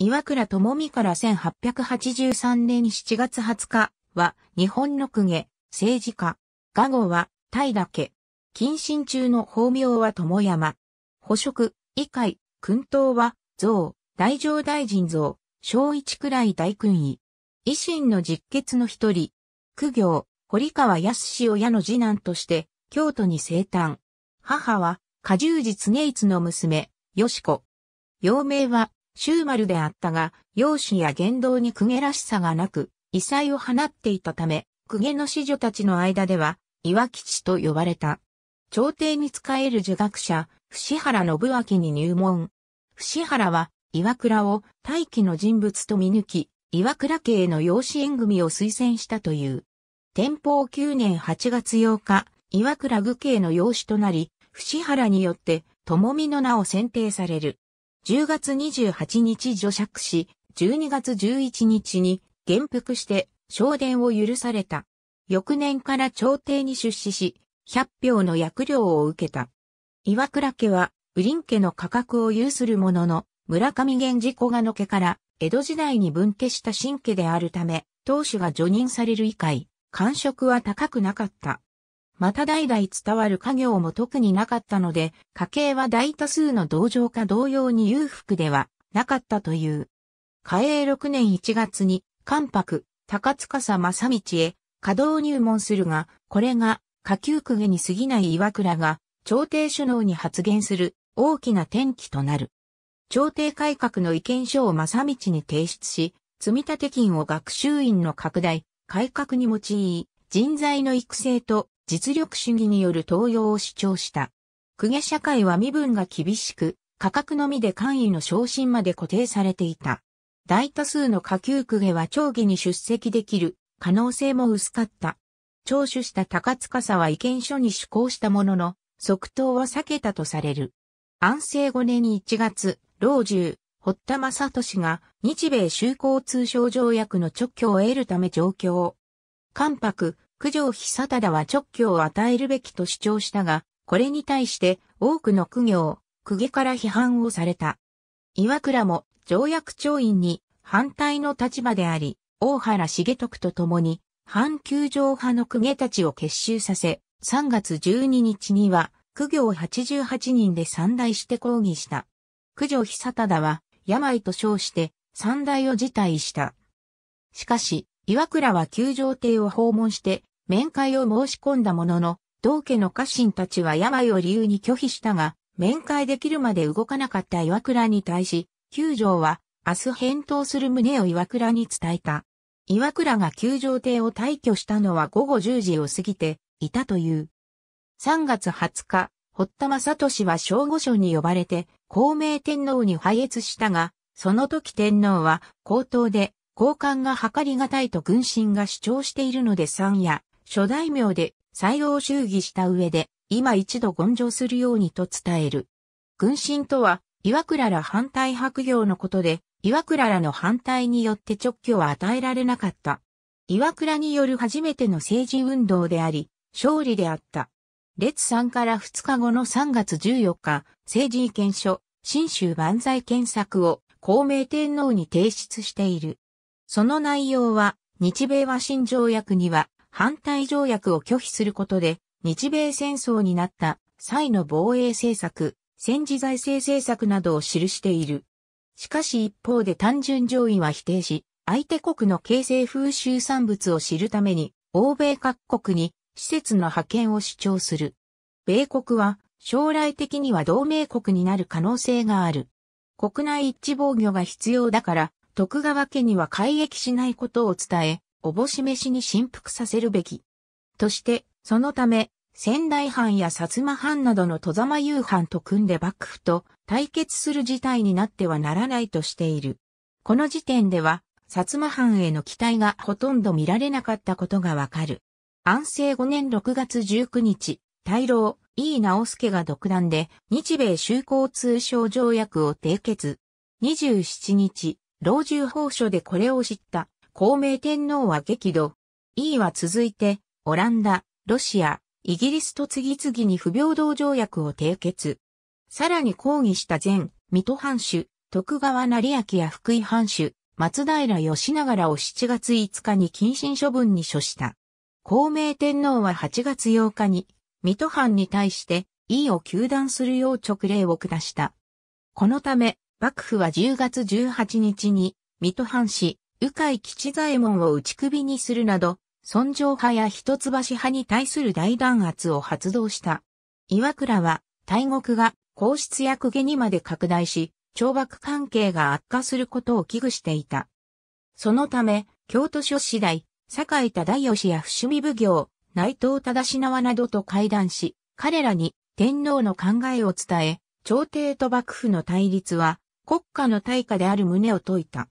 岩倉智美から1883年7月20日は日本の公家、政治家。画号は平家。謹慎中の法名は友山。捕食、異会、訓党は像、大乗大臣像、小一くらい大君位。維新の実決の一人。苦行、堀川康親の次男として京都に生誕。母は、果汁実根一の娘、よしこ。幼名は、マ丸であったが、容姿や言動に公家らしさがなく、異彩を放っていたため、公家の子女たちの間では、岩吉と呼ばれた。朝廷に仕える儒学者、伏原信明に入門。伏原は、岩倉を大気の人物と見抜き、岩倉家への養子縁組を推薦したという。天保9年8月8日、岩倉具家への養子となり、伏原によって、友美の名を選定される。10月28日除釈し、12月11日に元服して昇殿を許された。翌年から朝廷に出資し、100票の役料を受けた。岩倉家は、ウリン家の価格を有するものの、村上源氏小賀の家から江戸時代に分家した新家であるため、当主が除任される以外、官職は高くなかった。また代々伝わる家業も特になかったので、家計は大多数の同情家同様に裕福ではなかったという。嘉永6年1月に、関白、高塚正道へ、稼働入門するが、これが、下級公家に過ぎない岩倉が、朝廷首脳に発言する大きな転機となる。朝廷改革の意見書を正道に提出し、積立金を学習院の拡大、改革に用い、人材の育成と実力主義による登用を主張した。公家社会は身分が厳しく、価格のみで官位の昇進まで固定されていた。大多数の下級公家は長議に出席できる可能性も薄かった。聴取した高司は意見書に施行したものの、即答は避けたとされる。安政5年に1月、老中、堀田正俊が日米修好通商条約の直挙を得るため上京。関白、九条久忠は直挙を与えるべきと主張したが、これに対して多くの苦行、苦下から批判をされた。岩倉も条約調印に反対の立場であり、大原重徳と共に反九条派の公家たちを結集させ、3月12日には、苦行88人で三大して抗議した。九条久忠は、病と称して、三大を辞退した。しかし、岩倉は球場邸を訪問して、面会を申し込んだものの、同家の家臣たちは病を理由に拒否したが、面会できるまで動かなかった岩倉に対し、球場は明日返答する旨を岩倉に伝えた。岩倉が球場邸を退去したのは午後10時を過ぎていたという。3月20日、堀田正俊は正午所に呼ばれて、孔明天皇に拝謁したが、その時天皇は口頭で交換が図りがたいと軍神が主張しているので三夜、諸大名で採用衆議した上で、今一度根上するようにと伝える。軍神とは、岩倉ら反対白行のことで、岩倉らの反対によって直挙は与えられなかった。岩倉による初めての政治運動であり、勝利であった。列3から2日後の3月14日、政治意見書、新州万歳検索を、公明天皇に提出している。その内容は、日米和親条約には反対条約を拒否することで、日米戦争になった際の防衛政策、戦時財政政策などを記している。しかし一方で単純上位は否定し、相手国の形成風習産物を知るために、欧米各国に施設の派遣を主張する。米国は将来的には同盟国になる可能性がある。国内一致防御が必要だから、徳川家には改易しないことを伝え、おぼし飯に振幅させるべき。として、そのため、仙台藩や薩摩藩などの戸様夕藩と組んで幕府と対決する事態になってはならないとしている。この時点では、薩摩藩への期待がほとんど見られなかったことがわかる。安政5年6月19日、大老、井伊直助が独断で日米修好通商条約を締結。27日、老中法書でこれを知った、孔明天皇は激怒。E は続いて、オランダ、ロシア、イギリスと次々に不平等条約を締結。さらに抗議した前、水戸藩主、徳川成明や福井藩主、松平義長らを7月5日に謹慎処分に処した。孔明天皇は8月8日に、水戸藩に対して、E を求断するよう勅令を下した。このため、幕府は10月18日に、水戸藩士、鵜飼吉左衛門を打ち首にするなど、尊上派や一橋派に対する大弾圧を発動した。岩倉は、大国が皇室や公家にまで拡大し、懲罰関係が悪化することを危惧していた。そのため、京都諸次第、坂井忠義や伏見奉行、内藤忠縄などと会談し、彼らに天皇の考えを伝え、朝廷と幕府の対立は国家の大化である旨を説いた。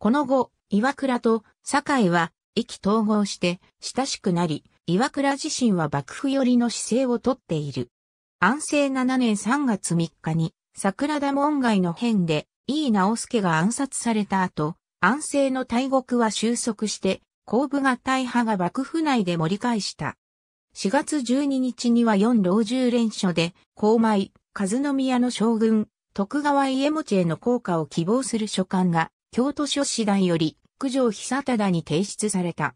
この後、岩倉と堺は意気統合して親しくなり、岩倉自身は幕府寄りの姿勢をとっている。安政7年3月3日に桜田門外の変で井伊直助が暗殺された後、安政の大国は収束して、後部が大派が幕府内で盛り返した。4月12日には4老中連署で、高米、和宮の将軍、徳川家持への効果を希望する書簡が、京都書士団より、九条久忠に提出された。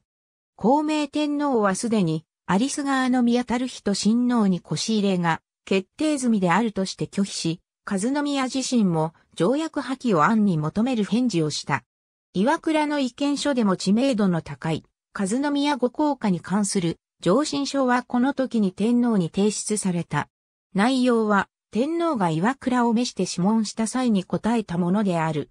孔明天皇はすでに、アリス川の宮る人親王に腰入れが決定済みであるとして拒否し、和宮自身も条約破棄を案に求める返事をした。岩倉の意見書でも知名度の高い、和宮御効果に関する上申書はこの時に天皇に提出された。内容は天皇が岩倉を召して諮問した際に答えたものである。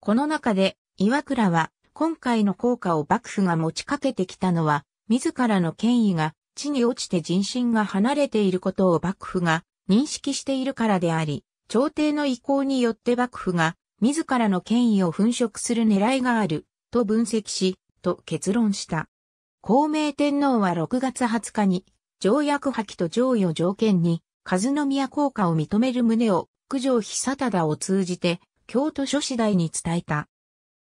この中で、岩倉は、今回の効果を幕府が持ちかけてきたのは、自らの権威が地に落ちて人心が離れていることを幕府が認識しているからであり、朝廷の意向によって幕府が自らの権威を粉飾する狙いがある、と分析し、と結論した。孔明天皇は6月20日に、条約破棄と条与条件に、和宮効果を認める旨を九条久忠を通じて京都諸次第に伝えた。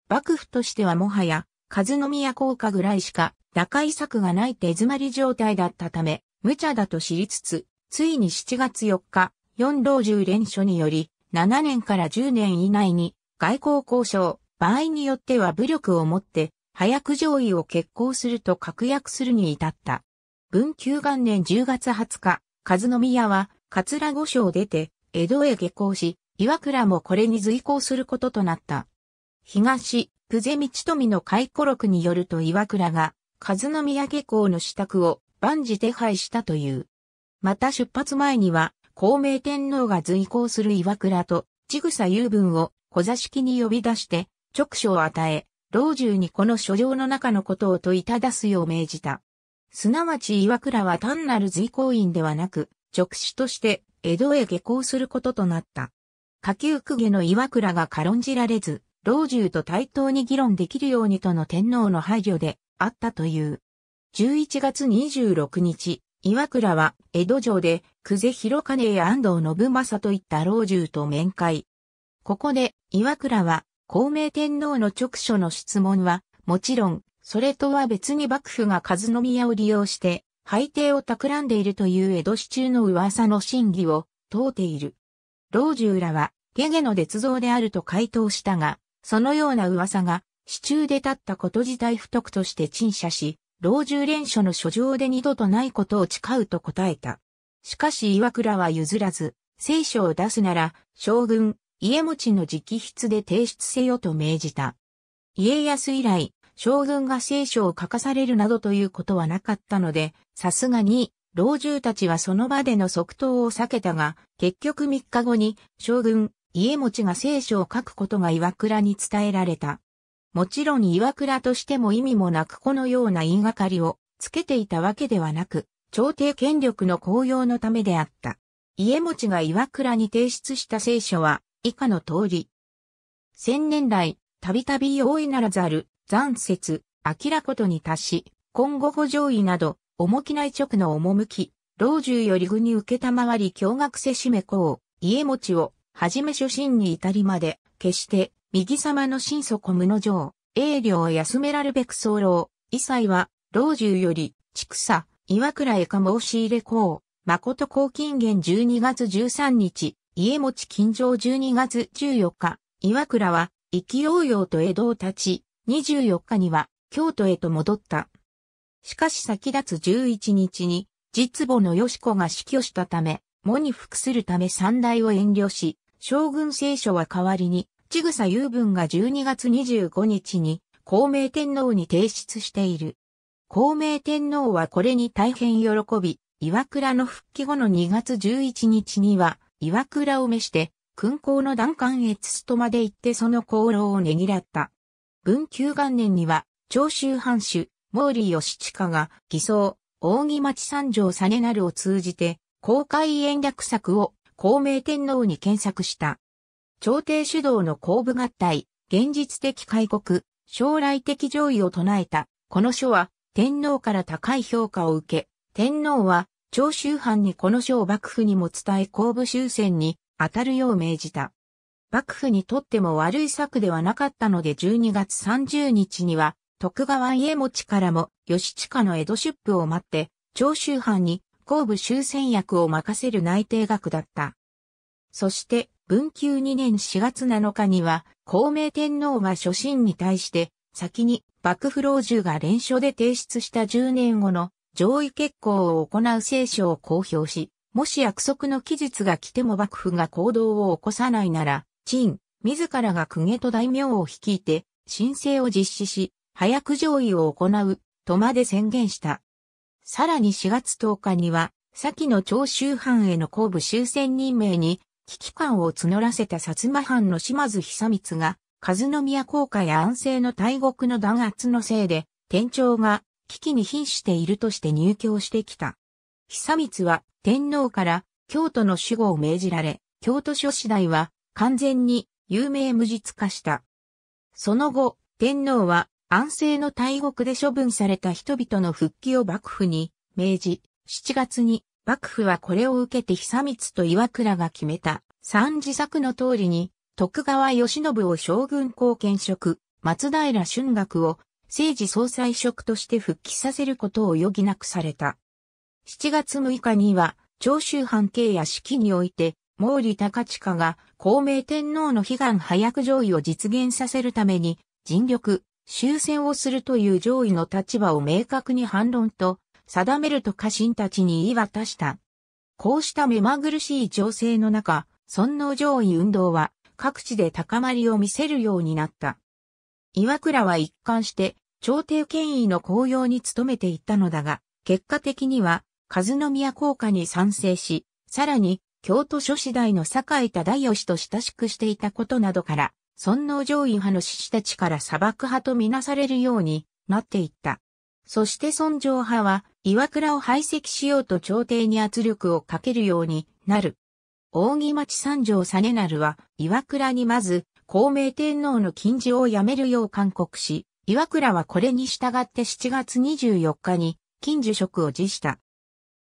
幕府としてはもはや、和宮効果ぐらいしか打開策がない手詰まり状態だったため、無茶だと知りつつ、ついに7月4日、四老中連署により、7年から10年以内に外交交渉、場合によっては武力をもって、早く上位を決行すると確約するに至った。文久元年10月20日、和宮は、桂御所を出て、江戸へ下校し、岩倉もこれに随行することとなった。東、久世道富の回顧録によると岩倉が、和宮下校の支度を万事手配したという。また出発前には、孔明天皇が随行する岩倉と、千草雄文を小座敷に呼び出して、直書を与え、老中にこの書状の中のことを問いただすよう命じた。すなわち岩倉は単なる随行員ではなく、直視として江戸へ下校することとなった。下級公家の岩倉が軽んじられず、老中と対等に議論できるようにとの天皇の配慮であったという。11月26日、岩倉は江戸城で久世広金や安藤信正といった老中と面会。ここで岩倉は孔明天皇の直所の質問は、もちろんそれとは別に幕府が和宮を利用して、廃帝を企んでいるという江戸市中の噂の真偽を問うている。老中らは、ゲゲの絶造であると回答したが、そのような噂が、市中で立ったこと自体不徳として陳謝し、老中連署の書状で二度とないことを誓うと答えた。しかし岩倉は譲らず、聖書を出すなら、将軍、家持の直筆で提出せよと命じた。家康以来、将軍が聖書を書かされるなどということはなかったので、さすがに、老中たちはその場での即答を避けたが、結局3日後に、将軍、家持が聖書を書くことが岩倉に伝えられた。もちろん岩倉としても意味もなくこのような言いがかりをつけていたわけではなく、朝廷権力の公用のためであった。家持が岩倉に提出した聖書は、以下の通り。千年来、たびたび大いならざる、残雪、明らことに達し、今後補上位など、重き内直の重き、老中より具に受けたまわり驚愕せしめこう、家持ちを、はじめ初心に至りまで、決して、右様の心底無の上、栄領休めらるべく候異彩は、老中より、畜産、岩倉へか申し入れこう、誠公金元12月13日、家持近城12月14日、岩倉は、生きようようと江戸を立ち、24日には京都へと戻った。しかし先立つ11日に、実母のよし子が死去したため、母に服するため三代を遠慮し、将軍聖書は代わりに、ちぐさ雄文が12月25日に、孔明天皇に提出している。孔明天皇はこれに大変喜び、岩倉の復帰後の2月11日には、岩倉を召して、勲功の段階へつとまで行ってその功労をねぎらった。文久元年には、長州藩主、毛利義親が偽装、扇町三条実成を通じて、公開延略策を孔明天皇に検索した。朝廷主導の公部合体、現実的開国、将来的上位を唱えた。この書は天皇から高い評価を受け、天皇は長州藩にこの書を幕府にも伝え公部終戦に当たるよう命じた。幕府にとっても悪い策ではなかったので12月30日には、徳川家持からも、地下の江戸出府を待って、長州藩に、後部終戦役を任せる内定額だった。そして、文久2年4月7日には、孔明天皇が初心に対して、先に幕府老中が連署で提出した10年後の上位決行を行う聖書を公表し、もし約束の期日が来ても幕府が行動を起こさないなら、陳、自らが公家と大名を率いて、申請を実施し、早く上位を行う、とまで宣言した。さらに4月10日には、先の長州藩への後部終戦任命に、危機感を募らせた薩摩藩の島津久光が、和宮効果や安政の大国の弾圧のせいで、天朝が危機に瀕しているとして入居してきた。久光は天皇から京都の守護を命じられ、京都諸次第は完全に有名無実化した。その後、天皇は安政の大国で処分された人々の復帰を幕府に命じ、7月に幕府はこれを受けて久光と岩倉が決めた三自作の通りに徳川慶喜を将軍後見職、松平春学を政治総裁職として復帰させることを余儀なくされた。7月6日には、長州藩系屋敷において、毛利高近が孔明天皇の悲願早く上位を実現させるために尽力、終戦をするという上位の立場を明確に反論と定めると家臣たちに言い渡した。こうした目まぐるしい情勢の中、尊皇上位運動は各地で高まりを見せるようになった。岩倉は一貫して朝廷権威の公用に努めていったのだが、結果的には、和宮効果に賛成し、さらに、京都諸子大の坂井忠義と親しくしていたことなどから、尊王攘夷派の志士たちから砂漠派とみなされるようになっていった。そして尊上派は、岩倉を排斥しようと朝廷に圧力をかけるようになる。扇町三条実成は、岩倉にまず、孔明天皇の禁止をやめるよう勧告し、岩倉はこれに従って7月24日に、禁受職を辞した。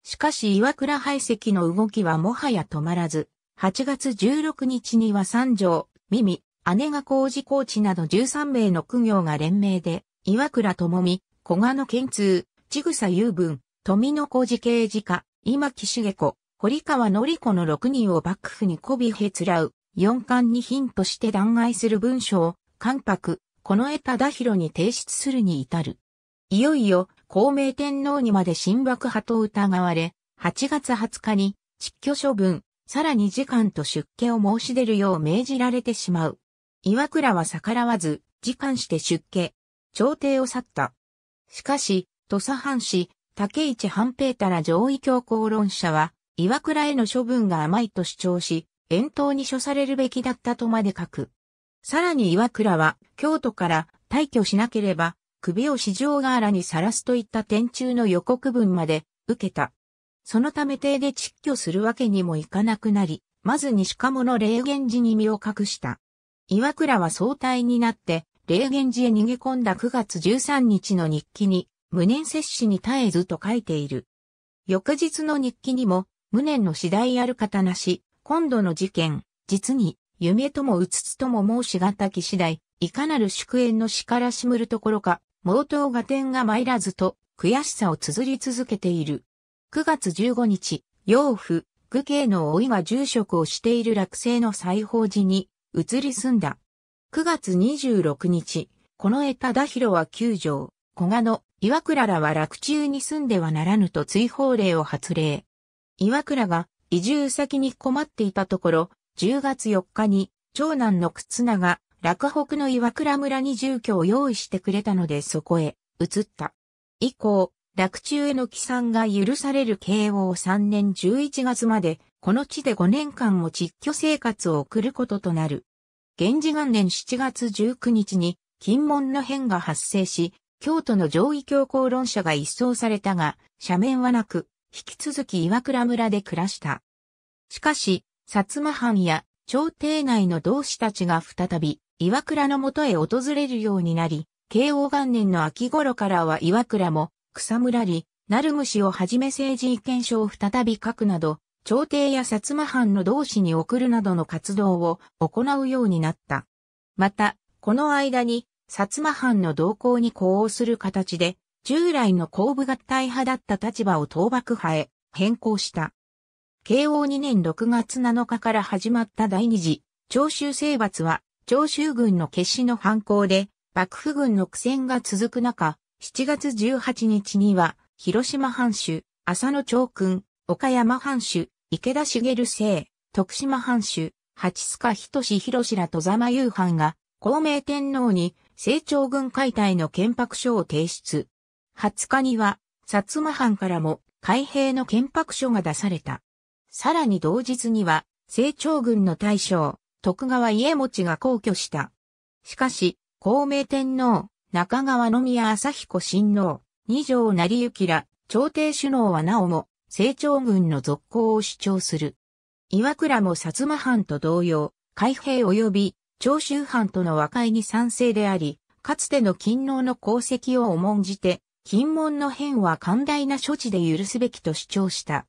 しかし岩倉排斥の動きはもはや止まらず、8月16日には三条、耳、姉が工事コーチなど13名の苦行が連名で、岩倉智美、小賀の健通、千草雄文、富野工事刑事課、今木茂子、堀川のり子の6人を幕府に媚びへつらう、四冠にヒントして弾劾する文書を、関白、この江忠宏に提出するに至る。いよいよ、孝明天皇にまで親爆派と疑われ、8月20日に、失去処分、さらに時間と出家を申し出るよう命じられてしまう。岩倉は逆らわず、時間して出家。朝廷を去った。しかし、土佐藩士、竹市半平太ら上位教皇論者は、岩倉への処分が甘いと主張し、遠島に処されるべきだったとまで書く。さらに岩倉は、京都から退去しなければ、首を四条河原にさらすといった天中の予告文まで受けた。そのため邸で窒居するわけにもいかなくなり、まず西鴨の霊源寺に身を隠した。岩倉は総体になって、霊源寺へ逃げ込んだ9月13日の日記に、無念摂氏に絶えずと書いている。翌日の日記にも、無念の次第ある方なし、今度の事件、実に、夢ともうつつとも申しがたき次第、いかなる祝宴の死からしむるところか、冒頭が点が参らずと、悔しさを綴り続けている。9月15日、養父、具慶の老いが住職をしている落成の裁縫寺に移り住んだ。9月26日、この江田広は九条、小賀の岩倉らは落中に住んではならぬと追放令を発令。岩倉が移住先に困っていたところ、10月4日に長男の靴長、が落北の岩倉村に住居を用意してくれたのでそこへ移った。以降、落中への帰参が許される慶応3年11月まで、この地で5年間も実居生活を送ることとなる。源氏元年7月19日に、金門の変が発生し、京都の上位教皇論者が一掃されたが、斜面はなく、引き続き岩倉村で暮らした。しかし、薩摩藩や朝廷内の同志たちが再び、岩倉のもとへ訪れるようになり、慶応元年の秋頃からは岩倉も、草むらり、なる虫をはじめ政治意見書を再び書くなど、朝廷や薩摩藩の同志に送るなどの活動を行うようになった。また、この間に、薩摩藩の動向に呼応する形で、従来の後部合体派だった立場を倒幕派へ変更した。慶応2年6月7日から始まった第二次、長州征伐は長州軍の決死の反抗で、幕府軍の苦戦が続く中、7月18日には、広島藩主、浅野長君、岡山藩主、池田茂生、徳島藩主、八塚賀仁広ら戸様夕藩が、孔明天皇に、成長軍解体の憲白書を提出。20日には、薩摩藩からも、海兵の憲白書が出された。さらに同日には、成長軍の大将、徳川家持が皇居した。しかし、孝明天皇、中川宮朝彦親王、二条成幸ら、朝廷首脳はなおも、成長軍の続行を主張する。岩倉も薩摩藩と同様、海兵及び長州藩との和解に賛成であり、かつての勤王の功績を重んじて、金門の変は寛大な処置で許すべきと主張した。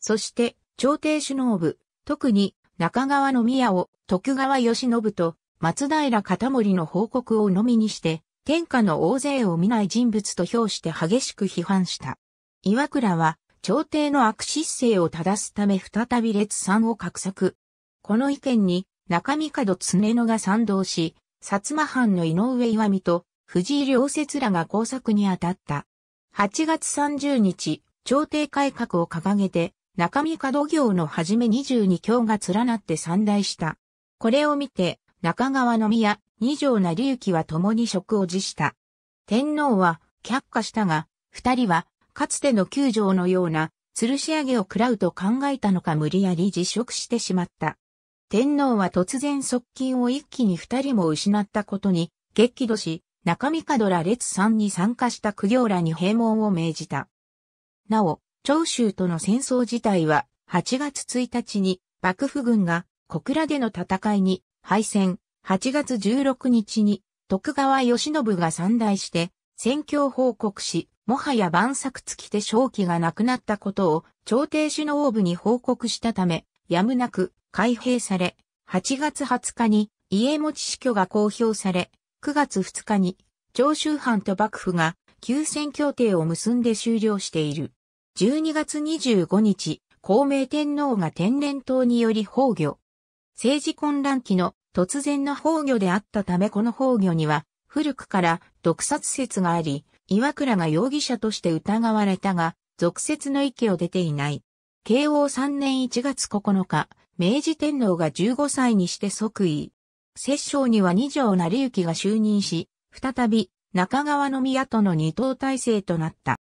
そして、朝廷首脳部、特に中川の宮を徳川義信と松平片森の報告をのみにして、天下の大勢を見ない人物と評して激しく批判した。岩倉は、朝廷の悪失政を正すため再び列三を画策。この意見に、中見門常野が賛同し、薩摩藩の井上岩見と藤井良節らが工作に当たった。8月30日、朝廷改革を掲げて、中見門行のはじめ22教が連なって散大した。これを見て、中川の宮、二条隆起は共に職を辞した。天皇は却下したが、二人は、かつての九条のような、吊るし上げを喰らうと考えたのか無理やり辞職してしまった。天皇は突然側近を一気に二人も失ったことに、激怒し、中見門羅列さんに参加した苦行らに閉門を命じた。なお、長州との戦争自体は8月1日に幕府軍が小倉での戦いに敗戦、8月16日に徳川義信が参大して戦況報告し、もはや万策尽きて正気がなくなったことを朝廷首脳部に報告したため、やむなく開閉され、8月20日に家持死去が公表され、9月2日に長州藩と幕府が休戦協定を結んで終了している。12月25日、孔明天皇が天然痘により崩御。政治混乱期の突然の崩御であったためこの崩御には古くから毒殺説があり、岩倉が容疑者として疑われたが、俗説の域を出ていない。慶応3年1月9日、明治天皇が15歳にして即位。摂政には二条成行が就任し、再び中川の宮との二党体制となった。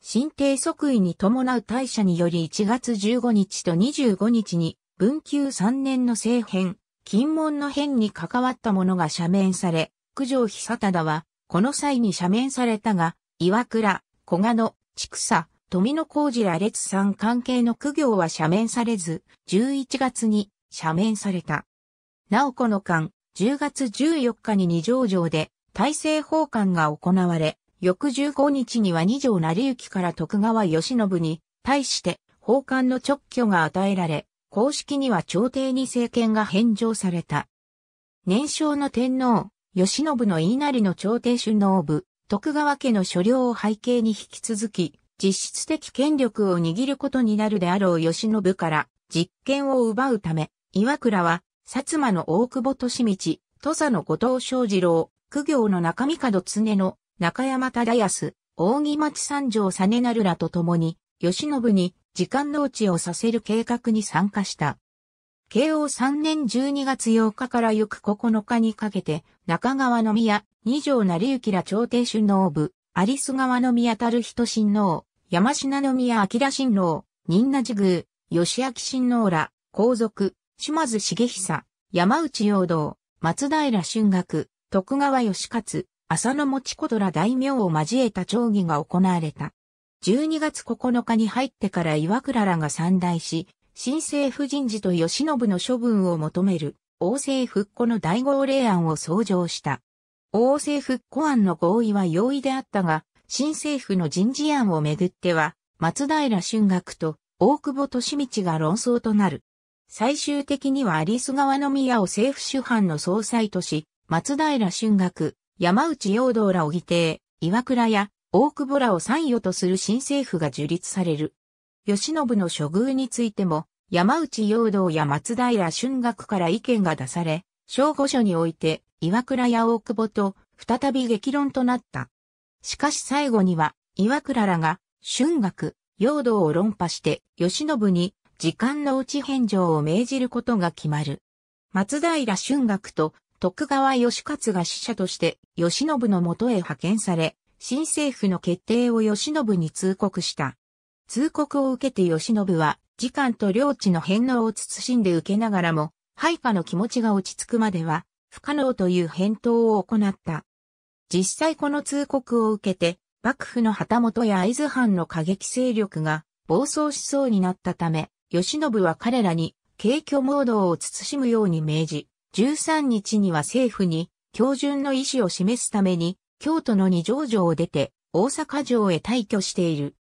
新帝即位に伴う大社により1月15日と25日に文久3年の政変、金門の変に関わった者が赦免され、九条久忠は、この際に赦免されたが、岩倉、小賀野、千草、富野浩二ら列三関係の苦行は赦免されず、11月に赦免された。なおこの間、10月14日に二条城で大政奉還が行われ、翌15日には二条成行から徳川義信に対して奉還の直挙が与えられ、公式には朝廷に政権が返上された。年少の天皇、義信の言いなりの朝廷首脳部、徳川家の所領を背景に引き続き、実質的権力を握ることになるであろう義信から実権を奪うため、岩倉は、薩摩の大久保利道、土佐の後藤昌二郎、苦行の中身門常の中山忠康、大木町三条実成らと共に、吉信に時間農地をさせる計画に参加した。慶応3年12月8日から翌9日にかけて、中川の宮、二条成幸ら朝廷首脳部、有栖川の宮たる人親王、山品の宮明親王、仁和寺宮、吉明親王ら、皇族、島津重久、山内陽道、松平春学、徳川義勝、浅野持小虎大名を交えた町議が行われた。12月9日に入ってから岩倉らが参大し、新政府人事と吉信の処分を求める、王政復古の大号令案を創上した。王政復古案の合意は容易であったが、新政府の人事案をめぐっては、松平春学と大久保利道が論争となる。最終的には有栖川宮を政府主犯の総裁とし、松平春学、山内陽道らを議定、岩倉や大久保らを参与とする新政府が樹立される。慶喜の処遇についても、山内陽道や松平春学から意見が出され、小五書において、岩倉や大久保と再び激論となった。しかし最後には、岩倉らが、春学、陽道を論破して、慶喜に、時間の内返上を命じることが決まる。松平春学と徳川義勝が使者として、慶喜のもとへ派遣され、新政府の決定を慶喜に通告した。通告を受けて慶喜は、時間と領地の返納を謹んで受けながらも、配下の気持ちが落ち着くまでは、不可能という返答を行った。実際この通告を受けて、幕府の旗本や会津藩の過激勢力が暴走しそうになったため、慶喜は彼らに、軽挙ードを慎むように命じ、13日には政府に、標準の意思を示すために、京都の二条城を出て、大阪城へ退去している。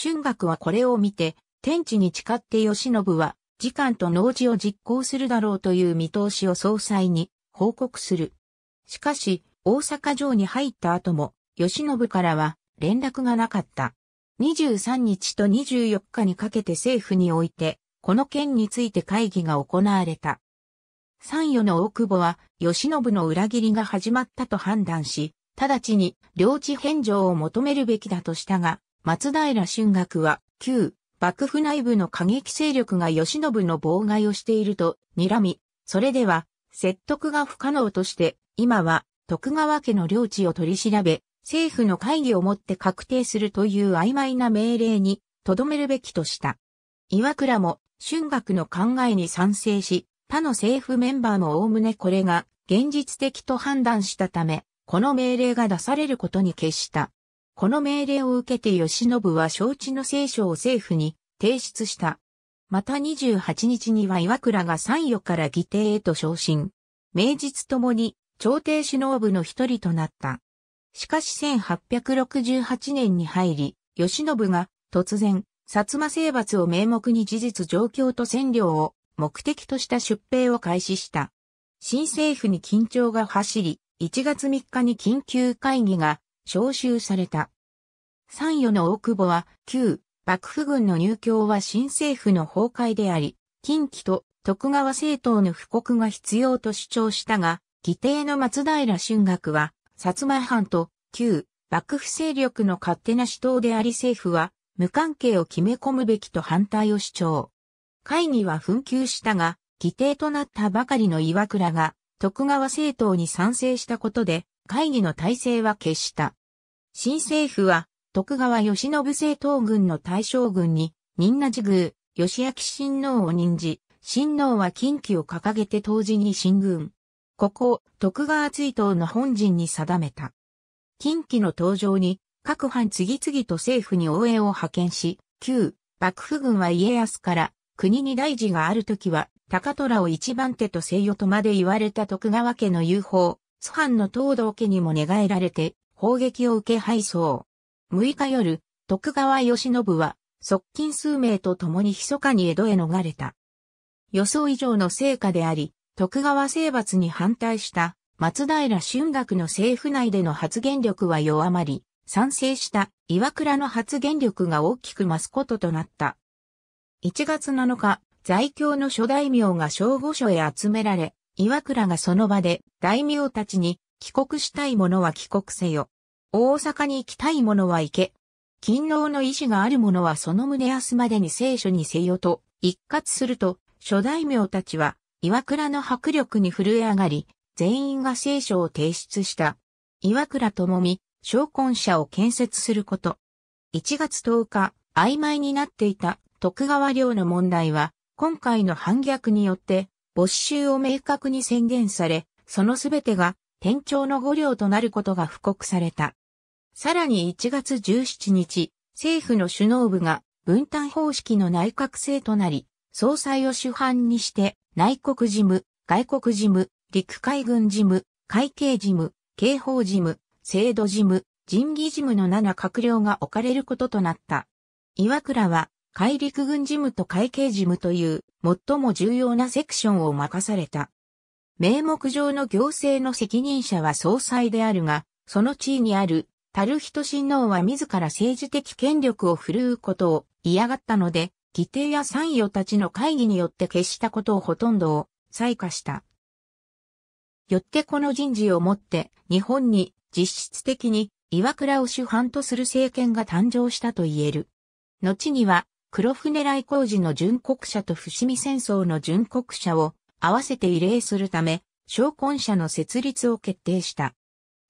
春学はこれを見て、天地に誓って吉信は、時間と農事を実行するだろうという見通しを総裁に報告する。しかし、大阪城に入った後も、吉信からは連絡がなかった。23日と24日にかけて政府において、この件について会議が行われた。三与の大久保は、慶喜の裏切りが始まったと判断し、直ちに領地返上を求めるべきだとしたが、松平春学は、旧、幕府内部の過激勢力が慶喜の妨害をしていると、睨み、それでは、説得が不可能として、今は、徳川家の領地を取り調べ、政府の会議をもって確定するという曖昧な命令に、とどめるべきとした。岩倉も、春学の考えに賛成し、他の政府メンバーも概ねこれが現実的と判断したため、この命令が出されることに決した。この命令を受けて慶喜は承知の聖書を政府に提出した。また28日には岩倉が参与から議定へと昇進。名実ともに朝廷首脳部の一人となった。しかし1868年に入り、慶喜が突然、薩摩征伐を名目に事実状況と占領を目的とした出兵を開始した。新政府に緊張が走り、1月3日に緊急会議が招集された。参与の大久保は、旧幕府軍の入京は新政府の崩壊であり、近畿と徳川政党の布告が必要と主張したが、議定の松平春学は、薩摩藩と旧幕府勢力の勝手な主導であり政府は無関係を決め込むべきと反対を主張。会議は紛糾したが、議定となったばかりの岩倉が、徳川政党に賛成したことで、会議の体制は決した。新政府は、徳川慶喜政党軍の大将軍に、仁和寺宮、吉明親王を任じ、親王は近畿を掲げて当時に進軍。ここを徳川追悼の本陣に定めた。近畿の登場に、各藩次々と政府に応援を派遣し、旧幕府軍は家康から国に大事があるときは、高虎を一番手と西よとまで言われた徳川家の友法、津藩の東道家にも寝返られて、砲撃を受け敗走。6日夜、徳川慶信は、側近数名と共に密かに江戸へ逃れた。予想以上の成果であり、徳川征伐に反対した松平春学の政府内での発言力は弱まり、賛成した岩倉の発言力が大きく増すこととなった。1月7日、在京の諸大名が小御所へ集められ、岩倉がその場で大名たちに帰国したい者は帰国せよ。大阪に行きたい者は行け。勤労の意志がある者はその胸日までに聖書にせよと一括すると、諸大名たちは岩倉の迫力に震え上がり、全員が聖書を提出した。岩倉ともみ、昇魂者を建設すること。1月10日、曖昧になっていた徳川領の問題は、今回の反逆によって、没収を明確に宣言され、そのすべてが、天朝の五領となることが布告された。さらに1月17日、政府の首脳部が分担方式の内閣制となり、総裁を主犯にして内国事務、外国事務、陸海軍事務、会計事務、刑法事務、制度事務、人技事務の7閣僚が置かれることとなった。岩倉は海陸軍事務と海警事務という最も重要なセクションを任された。名目上の行政の責任者は総裁であるが、その地位にある、タルヒト親王は自ら政治的権力を振るうことを嫌がったので、議定や参与たちの会議によって決したことをほとんどを採火した。よってこの人事をもって日本に実質的に岩倉を主犯とする政権が誕生したと言える。後には黒船来工事の巡国者と伏見戦争の巡国者を合わせて慰霊するため、昇魂社の設立を決定した。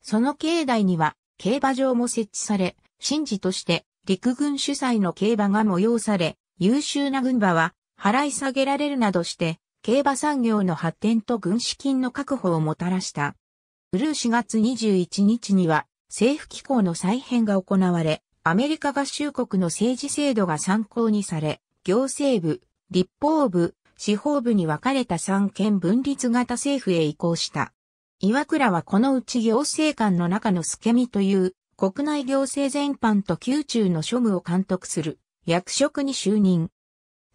その境内には競馬場も設置され、神事として陸軍主催の競馬が催され、優秀な軍馬は払い下げられるなどして、競馬産業の発展と軍資金の確保をもたらした。ブルー4月21日には政府機構の再編が行われ、アメリカ合衆国の政治制度が参考にされ、行政部、立法部、司法部に分かれた三権分立型政府へ移行した。岩倉はこのうち行政官の中のスケミという国内行政全般と宮中の庶務を監督する役職に就任。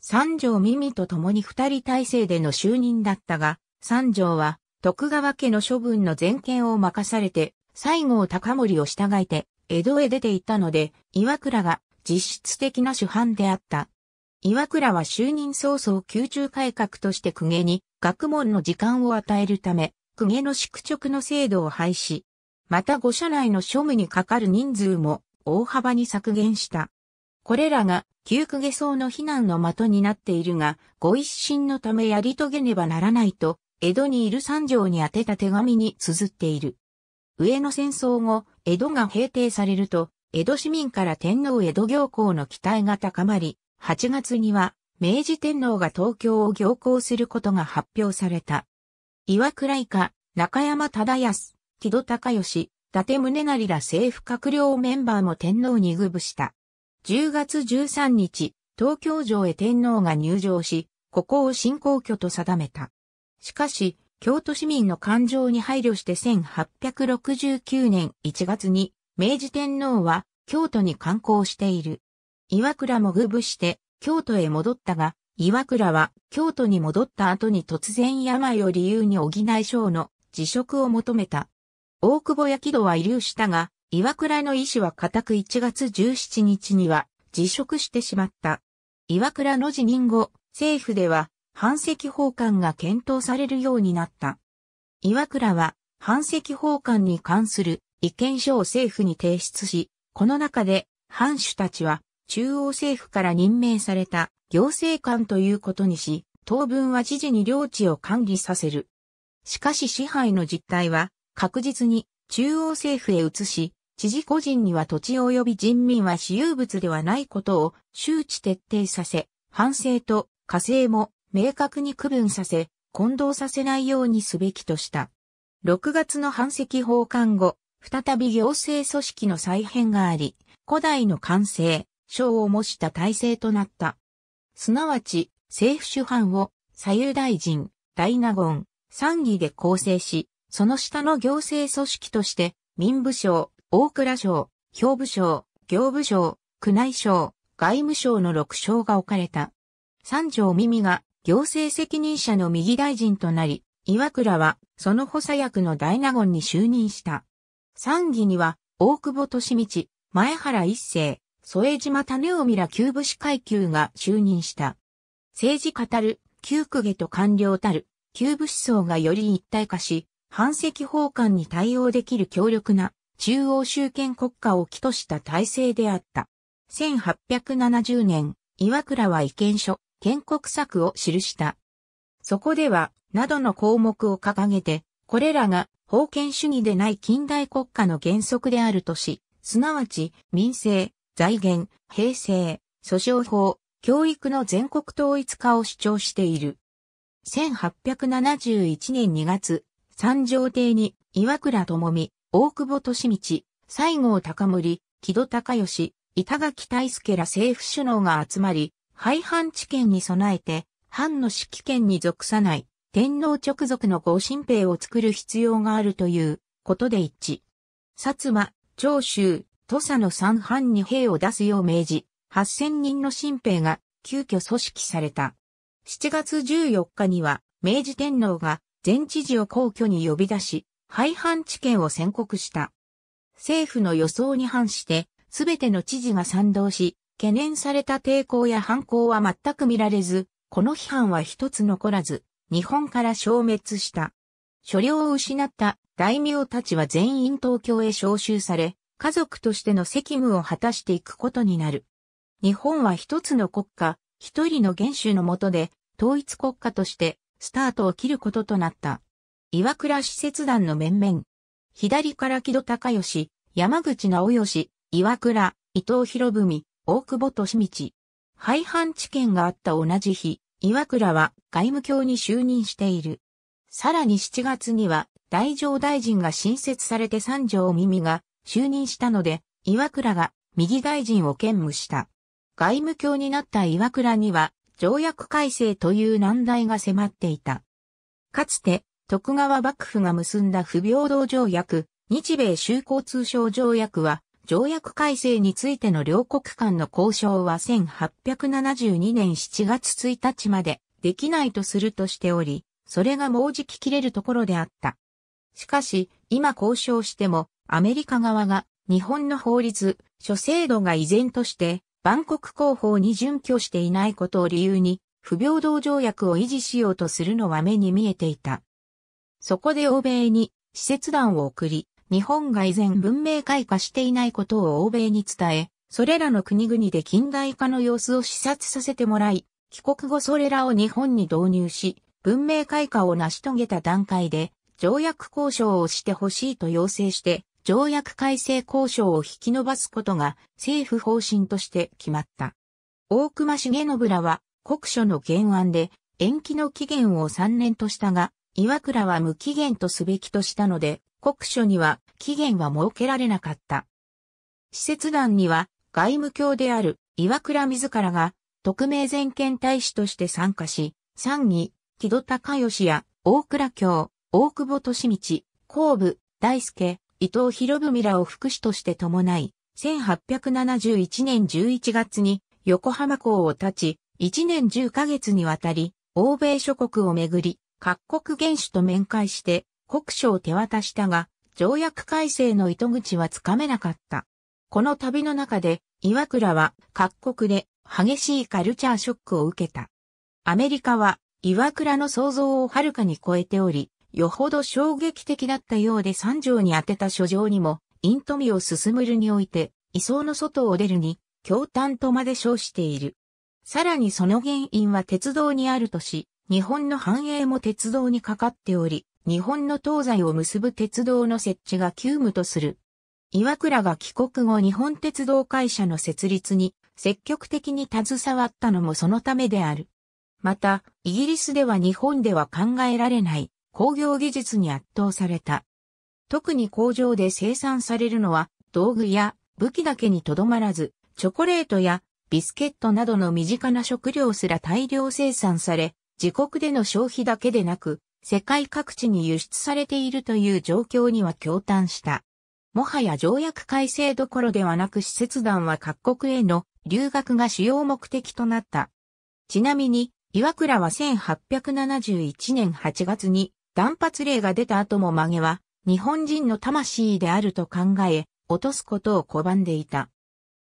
三条耳と共に二人体制での就任だったが、三条は徳川家の処分の全権を任されて、西郷隆盛を従えて江戸へ出ていたので、岩倉が実質的な主犯であった。岩倉は就任早々宮中改革として公家に学問の時間を与えるため、公家の宿直の制度を廃止。また御社内の庶務にかかる人数も大幅に削減した。これらが旧公家層の非難の的になっているが、ご一心のためやり遂げねばならないと、江戸にいる三条に宛てた手紙に綴っている。上野戦争後、江戸が平定されると、江戸市民から天皇江戸行幸の期待が高まり、8月には明治天皇が東京を行幸することが発表された。岩倉以下、中山忠康、木戸高義、伊達宗成ら政府閣僚メンバーも天皇に愚部した。10月13日、東京城へ天皇が入城し、ここを新皇居と定めた。しかし、京都市民の感情に配慮して1869年1月に明治天皇は京都に観光している。岩倉もぐぶして京都へ戻ったが、岩倉は京都に戻った後に突然病を理由に補い症の辞職を求めた。大久保焼戸は遺留したが、岩倉の意思は固く1月17日には辞職してしまった。岩倉の辞任後、政府では版籍奉還が検討されるようになった。岩倉は、版籍奉還に関する意見書を政府に提出し、この中で、藩主たちは、中央政府から任命された行政官ということにし、当分は知事に領地を管理させる。しかし支配の実態は、確実に中央政府へ移し、知事個人には土地及び人民は私有物ではないことを周知徹底させ、反省と火星も明確に区分させ、混同させないようにすべきとした。6月の反石奉還後、再び行政組織の再編があり、古代の完成、章を模した体制となった。すなわち、政府主犯を左右大臣、大納言、参議で構成し、その下の行政組織として、民部省、大蔵省、兵部省、行部省、宮内省、外務省の6省が置かれた。三条耳が行政責任者の右大臣となり、岩倉はその補佐役の大納言に就任した。参議には、大久保利道、前原一世、添島種臣ら旧武士階級が就任した。政治語る、旧公家と官僚たる、旧武士層がより一体化し、反石法官に対応できる強力な中央集権国家を起とした体制であった。1870年、岩倉は意見書、建国策を記した。そこでは、などの項目を掲げて、これらが封建主義でない近代国家の原則であるとし、すなわち民政、財源、平成、訴訟法、教育の全国統一化を主張している。1871年2月、三条邸に岩倉智美、大久保利道、西郷隆盛、木戸隆義、板垣大助ら政府首脳が集まり、廃藩置県に備えて、藩の指揮権に属さない天皇直属の合神兵を作る必要があるということで一致。薩摩、長州、土佐の三藩に兵を出すよう命じ、八千人の新兵が急遽組織された。7月14日には、明治天皇が前知事を皇居に呼び出し、廃藩置県を宣告した。政府の予想に反して、すべての知事が賛同し、懸念された抵抗や反抗は全く見られず、この批判は一つ残らず、日本から消滅した。所領を失った大名たちは全員東京へ召集され、家族としての責務を果たしていくことになる。日本は一つの国家、一人の元首の下で、統一国家としてスタートを切ることとなった。岩倉使節団の面々。左から木戸孝義、山口直義、岩倉、伊藤博文、大久保利道。廃藩置県があった同じ日、岩倉は外務卿に就任している。さらに7月には、大乗大臣が新設されて三条耳が就任したので、岩倉が右大臣を兼務した。外務卿になった岩倉には、条約改正という難題が迫っていた。かつて、徳川幕府が結んだ不平等条約、日米修好通商条約は、条約改正についての両国間の交渉は1872年7月1日までできないとするとしており、それがもうじき切れるところであった。しかし、今交渉しても、アメリカ側が日本の法律、諸制度が依然として、万国広報に準拠していないことを理由に、不平等条約を維持しようとするのは目に見えていた。そこで欧米に、施設団を送り、日本が依然文明開化していないことを欧米に伝え、それらの国々で近代化の様子を視察させてもらい、帰国後それらを日本に導入し、文明開化を成し遂げた段階で、条約交渉をしてほしいと要請して、条約改正交渉を引き伸ばすことが政府方針として決まった。大隈重信らは国書の原案で延期の期限を3年としたが、岩倉は無期限とすべきとしたので、国書には期限は設けられなかった。施設団には外務卿である岩倉自らが特命全権大使として参加し、参議、木戸隆義や大倉卿、大久保利道、後部、大輔、伊藤博文らを副使として伴い、1871年11月に横浜港を立ち、1年10ヶ月にわたり、欧米諸国をめぐり、各国元首と面会して、国書を手渡したが、条約改正の糸口はつかめなかった。この旅の中で、岩倉は各国で激しいカルチャーショックを受けた。アメリカは岩倉の想像をはるかに超えており、よほど衝撃的だったようで三条に当てた書状にも、イントミを進むるにおいて、位相の外を出るに、京丹とまで称している。さらにその原因は鉄道にあるとし、日本の繁栄も鉄道にかかっており、日本の東西を結ぶ鉄道の設置が急務とする。岩倉が帰国後日本鉄道会社の設立に積極的に携わったのもそのためである。また、イギリスでは日本では考えられない工業技術に圧倒された。特に工場で生産されるのは道具や武器だけにとどまらず、チョコレートやビスケットなどの身近な食料すら大量生産され、自国での消費だけでなく、世界各地に輸出されているという状況には驚嘆した。もはや条約改正どころではなく施設団は各国への留学が主要目的となった。ちなみに、岩倉は1871年8月に断髪令が出た後も曲げは日本人の魂であると考え、落とすことを拒んでいた。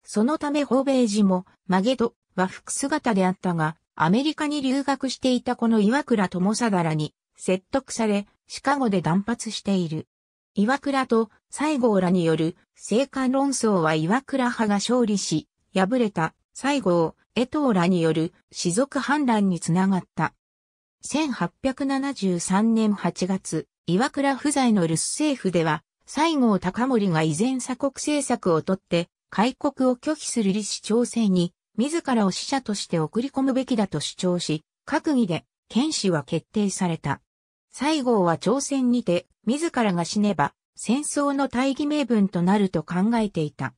そのため訪米時も曲げと和服姿であったが、アメリカに留学していたこの岩倉さ貞らに説得され、シカゴで断髪している。岩倉と西郷らによる政官論争は岩倉派が勝利し、敗れた西郷、江藤らによる士族反乱につながった。1873年8月、岩倉不在の留守政府では、西郷隆盛が依然鎖国政策をとって、開国を拒否する李氏朝鮮に、自らを使者として送り込むべきだと主張し、閣議で、剣士は決定された。西郷は朝鮮にて、自らが死ねば、戦争の大義名分となると考えていた。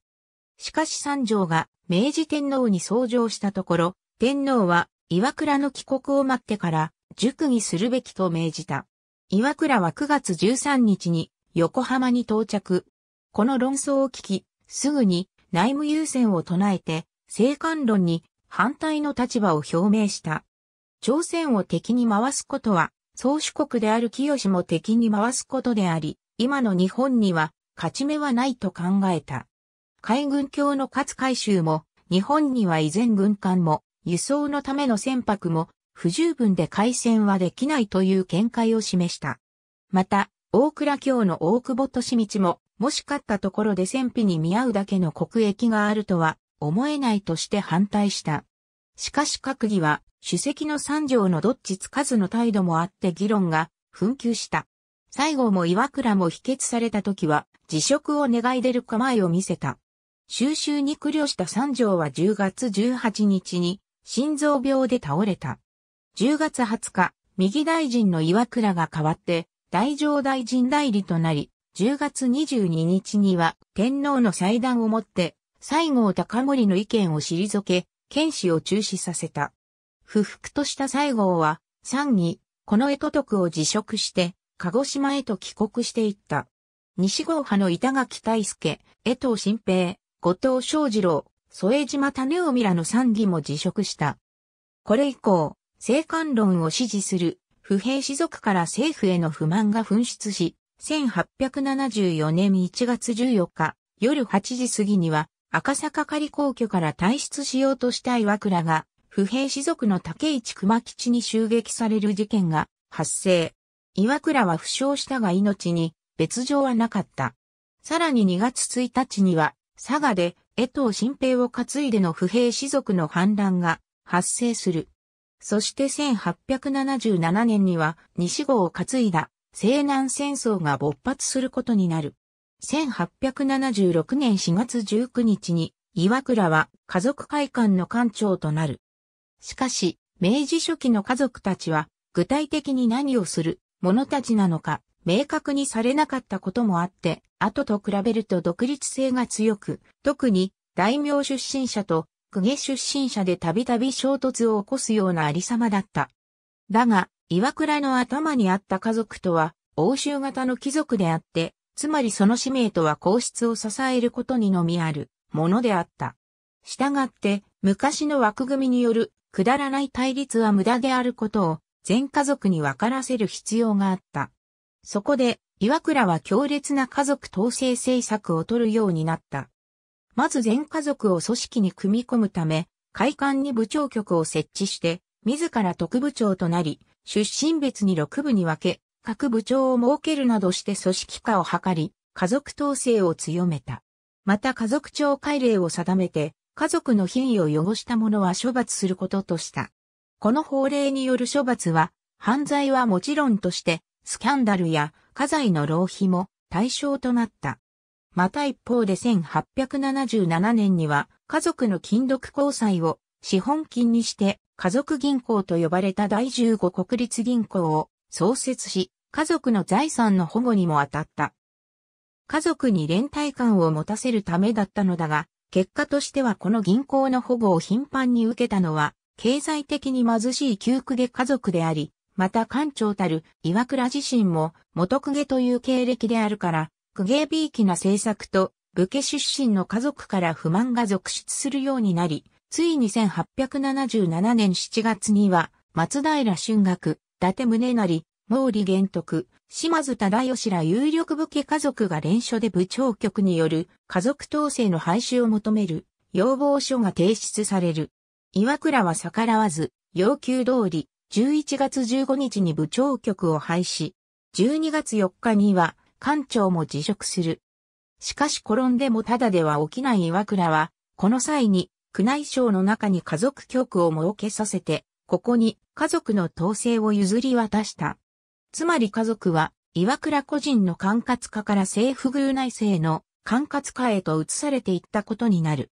しかし三条が明治天皇に奏上したところ、天皇は岩倉の帰国を待ってから熟議するべきと命じた。岩倉は9月13日に横浜に到着。この論争を聞き、すぐに内務優先を唱えて、政官論に反対の立場を表明した。朝鮮を敵に回すことは宗主国である清も敵に回すことであり、今の日本には勝ち目はないと考えた。海軍橋の勝海舟も、日本には依然軍艦も、輸送のための船舶も、不十分で海戦はできないという見解を示した。また、大倉橋の大久保利道も、もし勝ったところで戦費に見合うだけの国益があるとは思えないとして反対した。しかし閣議は主席の三条のどっちつかずの態度もあって議論が紛糾した。西郷も岩倉も否決された時は辞職を願い出る構えを見せた。収集に苦慮した三条は10月18日に心臓病で倒れた。10月20日、右大臣の岩倉が代わって大乗大臣代理となり、10月22日には天皇の祭壇をもって西郷隆盛の意見を退け、剣士を中止させた。不服とした西郷は、三義、この江都徳を辞職して、鹿児島へと帰国していった。西郷派の板垣大助、江藤新平、後藤昌二郎、添島種臣らの三義も辞職した。これ以降、政官論を支持する不平士族から政府への不満が噴出し、1874年1月14日、夜8時過ぎには赤坂仮皇居から退出しようとした岩倉が不平士族の竹市熊吉に襲撃される事件が発生。岩倉は負傷したが命に別状はなかった。さらに2月1日には、佐賀で江藤新平を担いでの不平士族の反乱が発生する。そして1877年には西郷を担いだ西南戦争が勃発することになる。1876年4月19日に岩倉は家族会館の館長となる。しかし、明治初期の家族たちは、具体的に何をする者たちなのか、明確にされなかったこともあって、後と比べると独立性が強く、特に大名出身者と公家出身者でたびたび衝突を起こすようなありさまだった。だが、岩倉の頭にあった家族とは、欧州型の貴族であって、つまりその使命とは皇室を支えることにのみあるものであった。したがって、昔の枠組みによるくだらない対立は無駄であることを全家族に分からせる必要があった。そこで、岩倉は強烈な家族統制政策を取るようになった。まず全家族を組織に組み込むため、会館に部長局を設置して、自ら特部長となり、出身別に6部に分け、各部長を設けるなどして組織化を図り、家族統制を強めた。また家族庁改令を定めて、家族の品位を汚した者は処罰することとした。この法令による処罰は、犯罪はもちろんとして、スキャンダルや家財の浪費も対象となった。また一方で1877年には、家族の金属交際を資本金にして家族銀行と呼ばれた第15国立銀行を創設し、家族の財産の保護にも当たった。家族に連帯感を持たせるためだったのだが、結果としてはこの銀行の保護を頻繁に受けたのは、経済的に貧しい旧公家家族であり、また官庁たる岩倉自身も元公家という経歴であるから、公家美意気な政策と武家出身の家族から不満が続出するようになり、ついに1877年7月には松平春学、伊達宗成、毛利玄徳、島津忠義ら有力武家家族が連署で部長局による家族統制の廃止を求める要望書が提出される。岩倉は逆らわず、要求通り、11月15日に部長局を廃止。12月4日には、官庁も辞職する。しかし転んでもただでは起きない岩倉は、この際に、宮内省の中に家族局を設けさせて、ここに家族の統制を譲り渡した。つまり家族は、岩倉個人の管轄下から政府宮内政の管轄下へと移されていったことになる。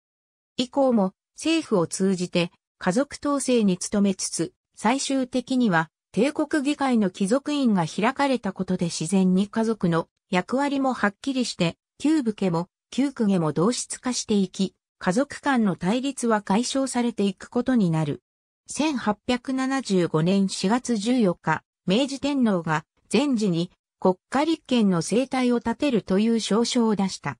以降も政府を通じて家族統制に努めつつ、最終的には帝国議会の貴族院が開かれたことで自然に家族の役割もはっきりして、旧武家も旧区家も同質化していき、家族間の対立は解消されていくことになる。1875年4月14日、明治天皇が前時に国家立憲の生態を立てるという証書を出した。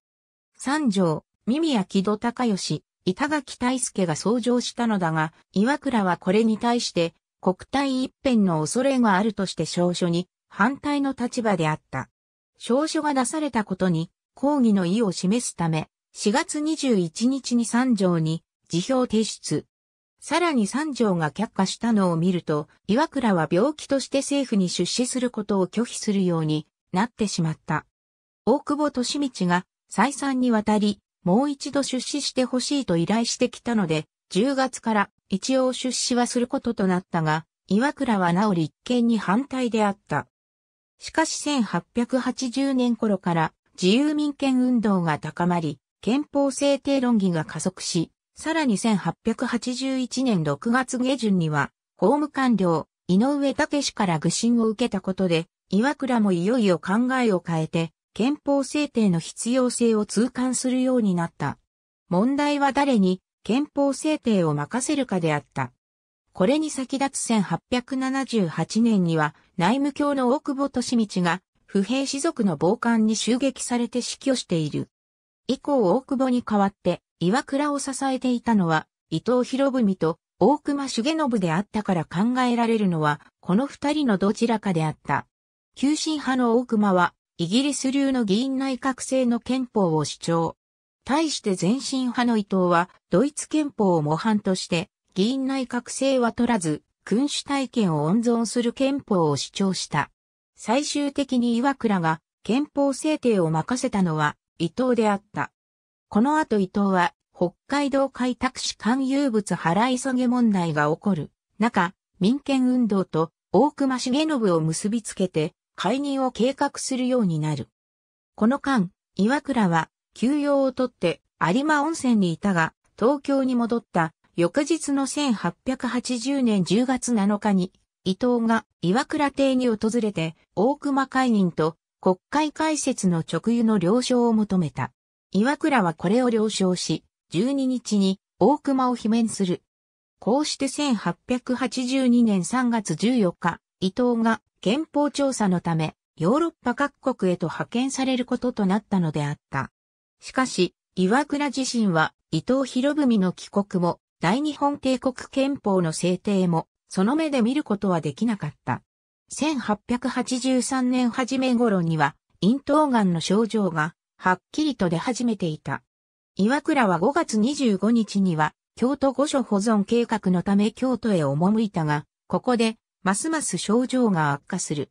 三条、耳や木戸高義、板垣大輔が創上したのだが、岩倉はこれに対して国体一辺の恐れがあるとして証書に反対の立場であった。証書が出されたことに抗議の意を示すため、4月21日に三条に辞表提出。さらに三条が却下したのを見ると、岩倉は病気として政府に出資することを拒否するようになってしまった。大久保利道が再三にわたり、もう一度出資してほしいと依頼してきたので、10月から一応出資はすることとなったが、岩倉はなお立憲に反対であった。しかし1880年頃から自由民権運動が高まり、憲法制定論議が加速し、さらに1881年6月下旬には、法務官僚、井上武氏から愚信を受けたことで、岩倉もいよいよ考えを変えて、憲法制定の必要性を痛感するようになった。問題は誰に憲法制定を任せるかであった。これに先立つ1878年には内務卿の大久保利道が不平士族の暴漢に襲撃されて死去している。以降大久保に代わって岩倉を支えていたのは、伊藤博文と大隈重信であったから考えられるのは、この二人のどちらかであった。急進派の大隈は、イギリス流の議員内閣制の憲法を主張。対して前進派の伊藤は、ドイツ憲法を模範として、議員内閣制は取らず、君主体権を温存する憲法を主張した。最終的に岩倉が憲法制定を任せたのは伊藤であった。この後伊藤は、北海道開拓士勧誘物払い急げ問題が起こる中、民権運動と大隈重信を結びつけて、解任を計画するようになる。この間、岩倉は休養をとって有馬温泉にいたが、東京に戻った翌日の1880年10月7日に、伊藤が岩倉邸に訪れて、大隈解任と国会開設の直輸の了承を求めた。岩倉はこれを了承し、12日に大熊を罷免する。こうして1882年3月14日、伊藤が憲法調査のため、ヨーロッパ各国へと派遣されることとなったのであった。しかし、岩倉自身は伊藤博文の帰国も、大日本帝国憲法の制定も、その目で見ることはできなかった。1883年初め頃には、咽頭癌の症状がはっきりと出始めていた。岩倉は5月25日には、京都御所保存計画のため京都へ赴いたが、ここで、ますます症状が悪化する。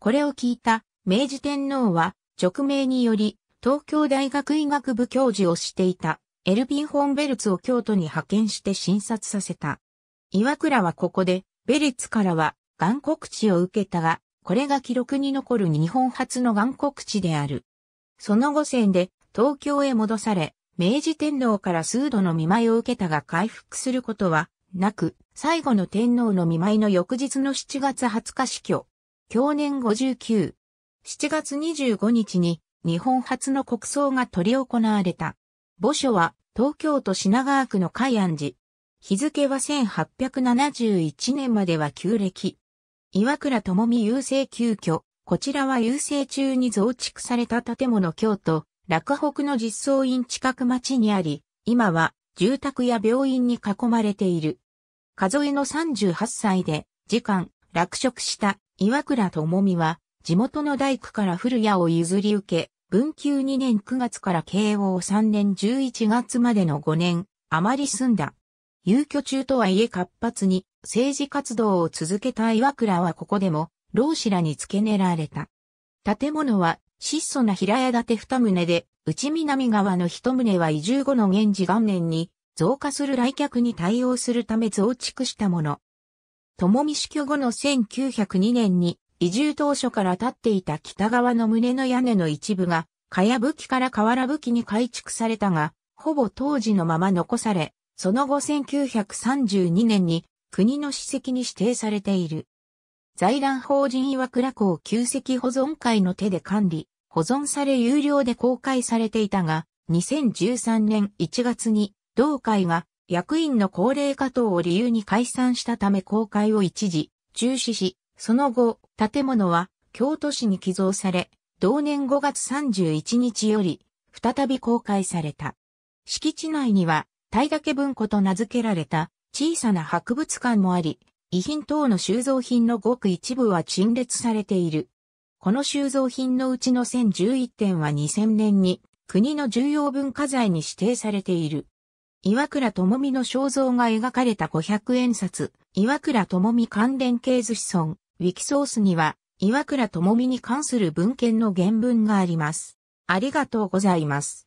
これを聞いた、明治天皇は、直命により、東京大学医学部教授をしていた、エルビン・ホンベルツを京都に派遣して診察させた。岩倉はここで、ベルツからは、眼告知を受けたが、これが記録に残る日本初の眼告知である。その後戦で東京へ戻され、明治天皇から数度の見舞いを受けたが回復することはなく、最後の天皇の見舞いの翌日の7月20日死去。去年59。7月25日に日本初の国葬が執り行われた。墓所は東京都品川区の海安寺。日付は1871年までは旧暦。岩倉智美郵政急遽、こちらは郵政中に増築された建物京都、落北の実装院近く町にあり、今は住宅や病院に囲まれている。数えの38歳で、時間、落職した岩倉智美は、地元の大工から古屋を譲り受け、文久2年9月から慶応3年11月までの5年、余り住んだ。遊居中とはいえ活発に政治活動を続けた岩倉はここでも老子らに付け狙われた。建物は質素な平屋建て二棟で、内南側の一棟は移住後の源氏元年に増加する来客に対応するため増築したもの。共見死去後の1902年に移住当初から建っていた北側の棟の屋根の一部が、かやぶきから瓦ぶきに改築されたが、ほぼ当時のまま残され、その後1932年に国の史跡に指定されている。財団法人岩倉港旧跡保存会の手で管理、保存され有料で公開されていたが、2013年1月に同会が役員の高齢化等を理由に解散したため公開を一時中止し、その後、建物は京都市に寄贈され、同年5月31日より再び公開された。敷地内には、大竹文庫と名付けられた小さな博物館もあり、遺品等の収蔵品のごく一部は陳列されている。この収蔵品のうちの1011点は2000年に国の重要文化財に指定されている。岩倉智美の肖像が描かれた500円札、岩倉智美関連系図子孫、ウィキソースには、岩倉智美に関する文献の原文があります。ありがとうございます。